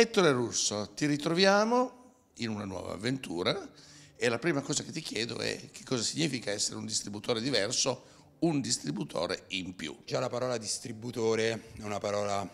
Ettore Russo, ti ritroviamo in una nuova avventura e la prima cosa che ti chiedo è che cosa significa essere un distributore diverso, un distributore in più. Già la parola distributore è una parola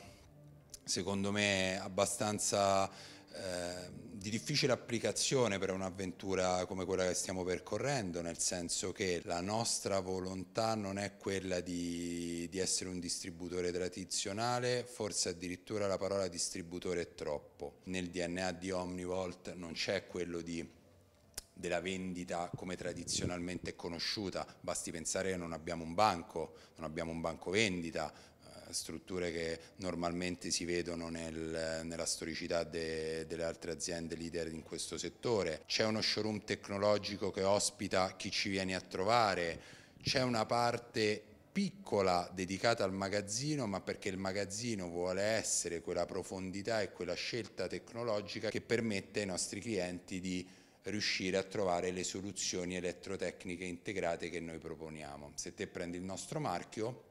secondo me abbastanza... Eh, di difficile applicazione per un'avventura come quella che stiamo percorrendo, nel senso che la nostra volontà non è quella di, di essere un distributore tradizionale, forse addirittura la parola distributore è troppo. Nel DNA di Omnivolt non c'è quello di della vendita come tradizionalmente è conosciuta, basti pensare che non abbiamo un banco, non abbiamo un banco vendita, strutture che normalmente si vedono nel, nella storicità de, delle altre aziende leader in questo settore, c'è uno showroom tecnologico che ospita chi ci viene a trovare, c'è una parte piccola dedicata al magazzino, ma perché il magazzino vuole essere quella profondità e quella scelta tecnologica che permette ai nostri clienti di riuscire a trovare le soluzioni elettrotecniche integrate che noi proponiamo. Se te prendi il nostro marchio,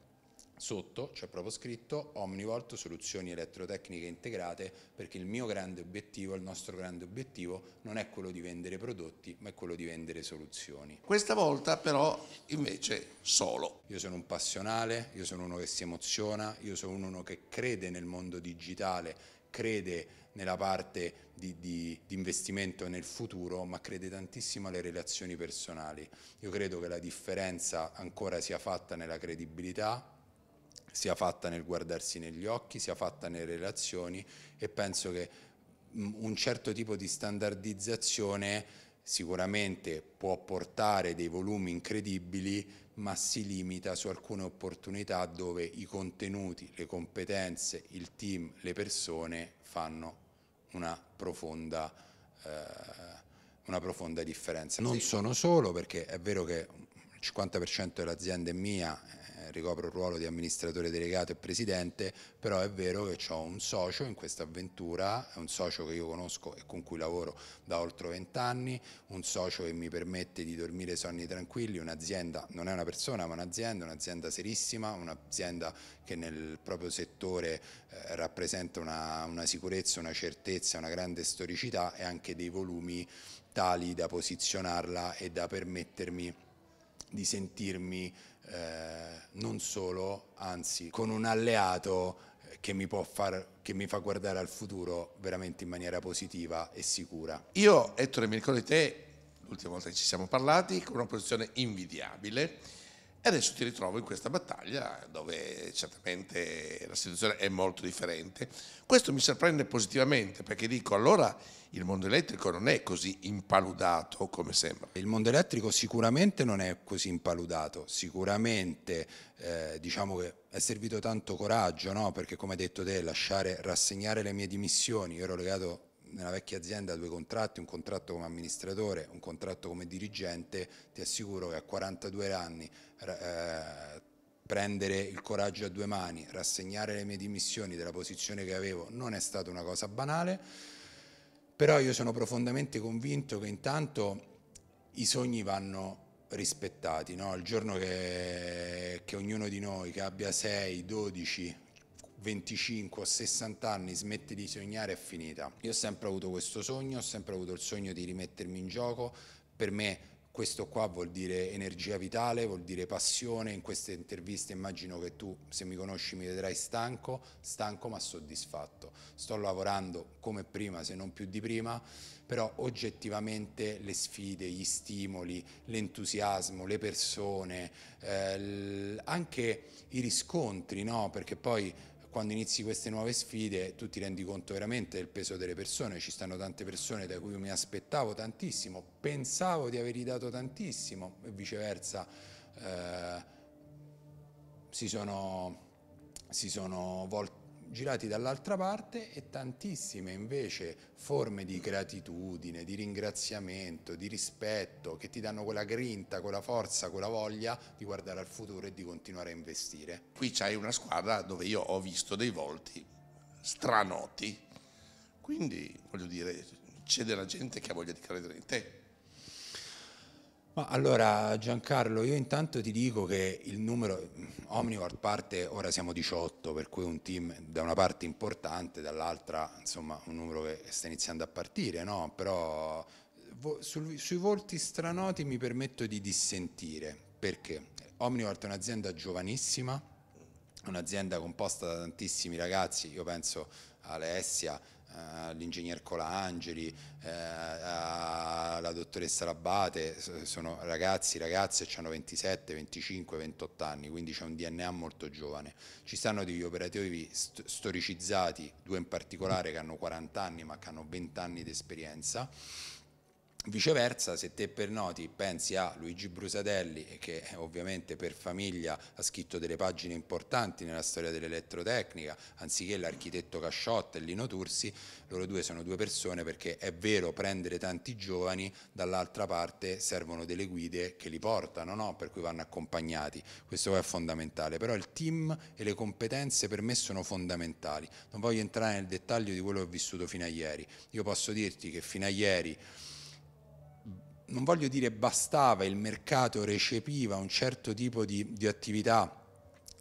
Sotto c'è proprio scritto Omnivolt soluzioni elettrotecniche integrate perché il mio grande obiettivo, il nostro grande obiettivo non è quello di vendere prodotti ma è quello di vendere soluzioni. Questa volta però invece solo. Io sono un passionale, io sono uno che si emoziona, io sono uno che crede nel mondo digitale, crede nella parte di, di, di, investimento nel futuro, ma crede tantissimo alle relazioni personali. Io credo che la differenza ancora sia fatta nella credibilità, sia fatta nel guardarsi negli occhi, sia fatta nelle relazioni e penso che mm, un certo tipo di standardizzazione sicuramente può portare dei volumi incredibili, ma si limita su alcune opportunità dove i contenuti, le competenze, il team, le persone fanno una profonda, eh, una profonda differenza. Non sono solo perché è vero che il 50% dell'azienda è mia, ricopro il ruolo di amministratore delegato e presidente, però è vero che ho un socio in questa avventura, è un socio che io conosco e con cui lavoro da oltre vent'anni, un socio che mi permette di dormire sonni tranquilli, un'azienda, non è una persona ma un'azienda, un'azienda serissima, un'azienda che nel proprio settore eh, rappresenta una, una sicurezza, una certezza, una grande storicità e anche dei volumi tali da posizionarla e da permettermi di sentirmi eh, non solo, anzi con un alleato eh, che mi, può far, che mi fa guardare al futuro veramente in maniera positiva e sicura. Io, Ettore, mi ricordo di te, l'ultima volta che ci siamo parlati, con una posizione invidiabile e adesso ti ritrovo in questa battaglia dove certamente la situazione è molto differente. Questo mi sorprende positivamente perché dico allora il mondo elettrico non è così impaludato come sembra. Il mondo elettrico sicuramente non è così impaludato, sicuramente eh, diciamo che è servito tanto coraggio, no? perché come hai detto te, lasciare rassegnare le mie dimissioni, io ero legato nella vecchia azienda due contratti, un contratto come amministratore, un contratto come dirigente, ti assicuro che a 42 anni eh, prendere il coraggio a due mani, rassegnare le mie dimissioni della posizione che avevo non è stata una cosa banale, però io sono profondamente convinto che intanto i sogni vanno rispettati, no? il giorno che, che ognuno di noi che abbia 6, 12, 25 o 60 anni smetti di sognare è finita. Io ho sempre avuto questo sogno, ho sempre avuto il sogno di rimettermi in gioco, per me questo qua vuol dire energia vitale, vuol dire passione, in queste interviste immagino che tu se mi conosci mi vedrai stanco, stanco ma soddisfatto. Sto lavorando come prima, se non più di prima, però oggettivamente le sfide, gli stimoli, l'entusiasmo, le persone, eh, anche i riscontri, no? perché poi quando inizi queste nuove sfide tu ti rendi conto veramente del peso delle persone, ci stanno tante persone da cui mi aspettavo tantissimo, pensavo di avergli dato tantissimo e viceversa eh, si, sono, si sono volte girati dall'altra parte e tantissime invece forme di gratitudine, di ringraziamento, di rispetto che ti danno quella grinta, quella forza, quella voglia di guardare al futuro e di continuare a investire. Qui c'hai una squadra dove io ho visto dei volti stranoti, quindi voglio dire c'è della gente che ha voglia di credere in te. Ma allora Giancarlo, io intanto ti dico che il numero, Omnivore parte, ora siamo 18, per cui un team da una parte importante, dall'altra insomma un numero che sta iniziando a partire, no? però sul, sui volti stranoti mi permetto di dissentire, perché Omnivore è un'azienda giovanissima, un'azienda composta da tantissimi ragazzi, io penso a Alessia, all'ingegner Colangeli, eh, alla dottoressa Labbate, sono ragazzi, ragazze che hanno 27, 25, 28 anni, quindi c'è un DNA molto giovane. Ci stanno degli operatori st storicizzati, due in particolare che hanno 40 anni ma che hanno 20 anni di esperienza Viceversa, se te per noti pensi a Luigi Brusadelli, che ovviamente per famiglia ha scritto delle pagine importanti nella storia dell'elettrotecnica, anziché l'architetto Casciotta e Lino Tursi, loro due sono due persone perché è vero prendere tanti giovani, dall'altra parte servono delle guide che li portano, no? per cui vanno accompagnati, questo è fondamentale, però il team e le competenze per me sono fondamentali, non voglio entrare nel dettaglio di quello che ho vissuto fino a ieri, io posso dirti che fino a ieri non voglio dire bastava, il mercato recepiva un certo tipo di, di attività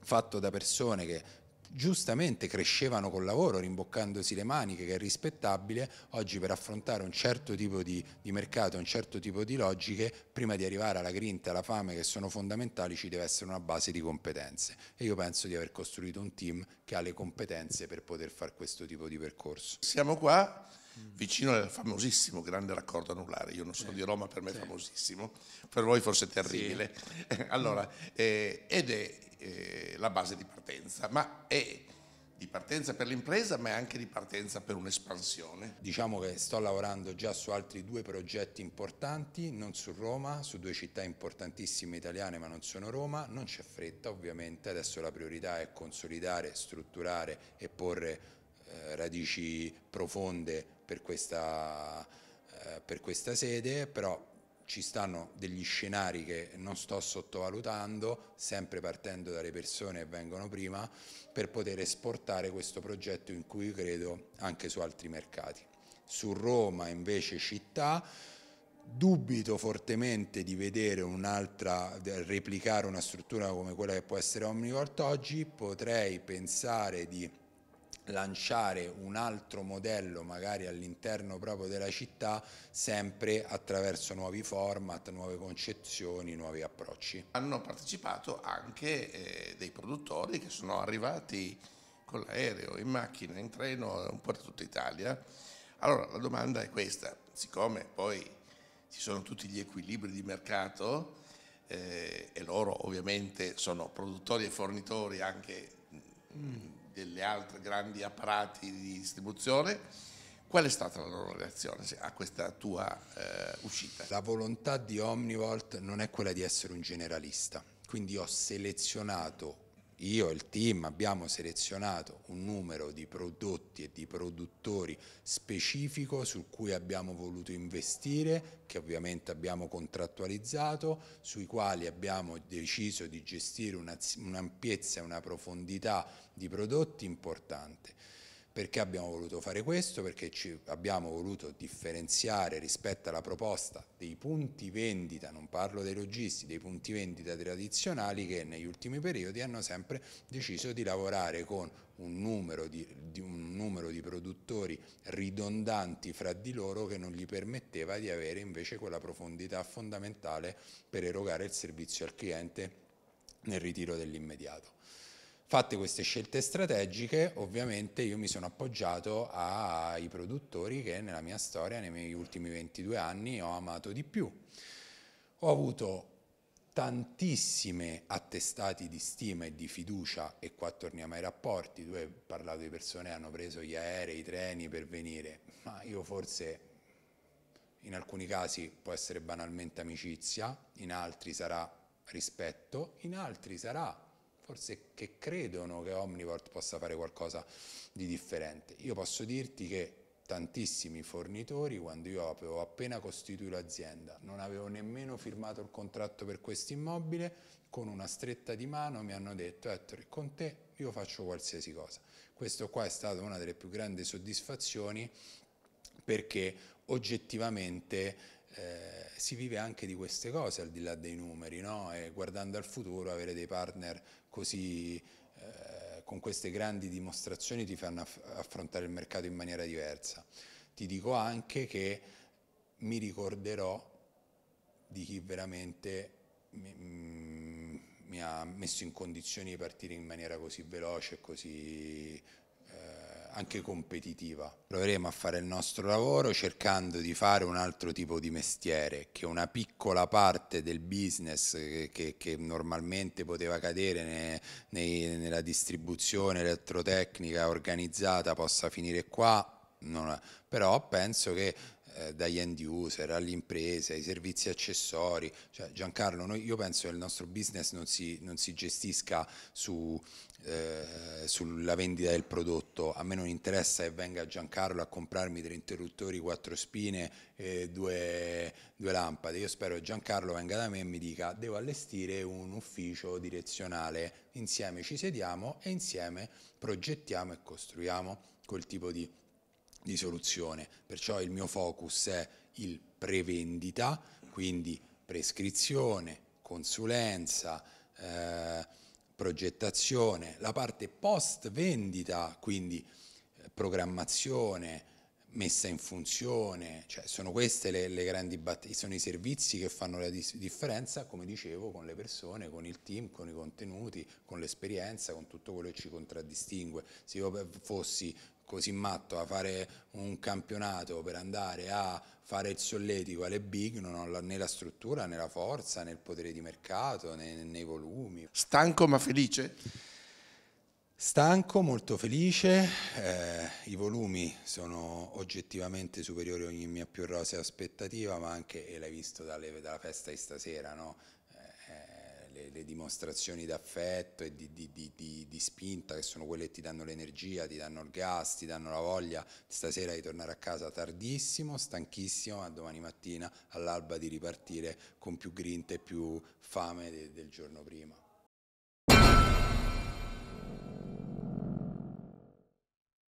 fatto da persone che giustamente crescevano col lavoro, rimboccandosi le maniche, che è rispettabile, oggi per affrontare un certo tipo di, di, mercato, un certo tipo di logiche, prima di arrivare alla grinta, alla fame, che sono fondamentali, ci deve essere una base di competenze. E io penso di aver costruito un team che ha le competenze per poter fare questo tipo di percorso. Siamo qua Mm. vicino al famosissimo grande raccordo anulare. Io non sono eh, di Roma, per me è famosissimo, per voi forse terribile. Sì. allora, mm. eh, ed è eh, la base di partenza, ma è di partenza per l'impresa ma è anche di partenza per un'espansione. Diciamo che sto lavorando già su altri due progetti importanti, non su Roma, su due città importantissime italiane ma non sono Roma, non c'è fretta ovviamente, adesso la priorità è consolidare, strutturare e porre eh, radici profonde per questa, eh, per questa sede, però ci stanno degli scenari che non sto sottovalutando, sempre partendo dalle persone che vengono prima, per poter esportare questo progetto in cui credo anche su altri mercati. Su Roma invece città, dubito fortemente di vedere un'altra, replicare una struttura come quella che può essere Omnivolt oggi, potrei pensare di lanciare un altro modello magari all'interno proprio della città sempre attraverso nuovi format, nuove concezioni, nuovi approcci. Hanno partecipato anche eh, dei produttori che sono arrivati con l'aereo, in macchina, in treno, un po' da tutta Italia. Allora la domanda è questa, siccome poi ci sono tutti gli equilibri di mercato eh, e loro ovviamente sono produttori e fornitori anche mm delle altre grandi apparati di distribuzione, qual è stata la loro reazione a questa tua eh, uscita? La volontà di Omnivolt non è quella di essere un generalista, quindi ho selezionato io e il team abbiamo selezionato un numero di prodotti e di produttori specifico su cui abbiamo voluto investire, che ovviamente abbiamo contrattualizzato, sui quali abbiamo deciso di gestire un'ampiezza e una profondità di prodotti importante. Perché abbiamo voluto fare questo? Perché ci abbiamo voluto differenziare rispetto alla proposta dei punti vendita, non parlo dei logisti, dei punti vendita tradizionali che negli ultimi periodi hanno sempre deciso di lavorare con un numero di, di, un numero di produttori ridondanti fra di loro che non gli permetteva di avere invece quella profondità fondamentale per erogare il servizio al cliente nel ritiro dell'immediato. Fatte queste scelte strategiche, ovviamente io mi sono appoggiato ai produttori che nella mia storia, nei miei ultimi 22 anni, ho amato di più. Ho avuto tantissime attestati di stima e di fiducia, e qua torniamo ai rapporti, tu hai parlato di persone che hanno preso gli aerei, i treni per venire, ma io forse in alcuni casi può essere banalmente amicizia, in altri sarà rispetto, in altri sarà forse che credono che Omnivort possa fare qualcosa di differente. Io posso dirti che tantissimi fornitori, quando io avevo appena costituito l'azienda, non avevo nemmeno firmato il contratto per questo immobile, con una stretta di mano mi hanno detto Ettore, con te io faccio qualsiasi cosa. Questo qua è stata una delle più grandi soddisfazioni perché oggettivamente eh, si vive anche di queste cose al di là dei numeri no? e guardando al futuro avere dei partner così eh, con queste grandi dimostrazioni ti fanno affrontare il mercato in maniera diversa. Ti dico anche che mi ricorderò di chi veramente mi, mm, mi ha messo in condizioni di partire in maniera così veloce e così anche competitiva. Proveremo a fare il nostro lavoro cercando di fare un altro tipo di mestiere, che una piccola parte del business che, che, che normalmente poteva cadere ne, nei, nella distribuzione elettrotecnica organizzata possa finire qua. Non, però penso che eh, dagli end user alle imprese, ai servizi accessori. Cioè, Giancarlo, noi, io penso che il nostro business non si, non si gestisca su, eh, sulla vendita del prodotto. A me non interessa che venga Giancarlo a comprarmi tre interruttori, quattro spine e due, due lampade. Io spero che Giancarlo venga da me e mi dica devo allestire un ufficio direzionale. Insieme ci sediamo e insieme progettiamo e costruiamo quel tipo di di soluzione. Perciò il mio focus è il prevendita, quindi prescrizione, consulenza, eh, progettazione, la parte post vendita, quindi eh, programmazione, messa in funzione, cioè sono queste le, le grandi battaglie, sono i servizi che fanno la dis- differenza, come dicevo, con le persone, con il team, con i contenuti, con l'esperienza, con tutto quello che ci contraddistingue. Se io eh, fossi così matto a fare un campionato per andare a fare il solletico alle big, non ho né la struttura né la forza né il potere di mercato né, né i volumi. Stanco ma felice? Stanco, molto felice, eh, i volumi sono oggettivamente superiori a ogni mia più rosea aspettativa, ma anche, e l'hai visto dalle, dalla festa di stasera, no? le, le dimostrazioni d'affetto e di, di, di, di, spinta che sono quelle che ti danno l'energia, ti danno il gas, ti danno la voglia stasera di tornare a casa tardissimo, stanchissimo, ma domani mattina all'alba di ripartire con più grinta e più fame de, del giorno prima.